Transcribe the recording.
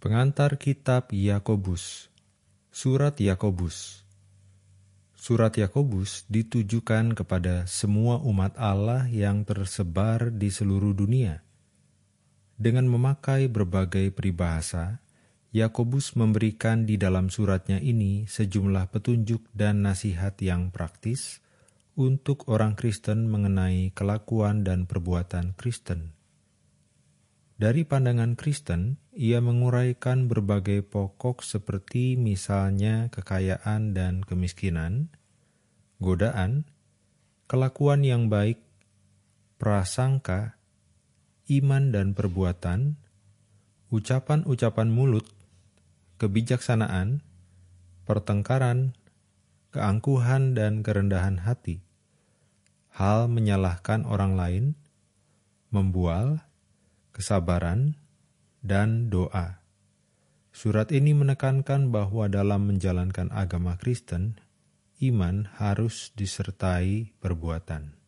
Pengantar Kitab Yakobus, Surat Yakobus. Surat Yakobus ditujukan kepada semua umat Allah yang tersebar di seluruh dunia. Dengan memakai berbagai peribahasa, Yakobus memberikan di dalam suratnya ini sejumlah petunjuk dan nasihat yang praktis untuk orang Kristen mengenai kelakuan dan perbuatan Kristen. Dari pandangan Kristen, ia menguraikan berbagai pokok seperti misalnya kekayaan dan kemiskinan, godaan, kelakuan yang baik, prasangka, iman dan perbuatan, ucapan-ucapan mulut, kebijaksanaan, pertengkaran, keangkuhan dan kerendahan hati, hal menyalahkan orang lain, membual, kesabaran, dan doa. Surat ini menekankan bahwa dalam menjalankan agama Kristen, iman harus disertai perbuatan.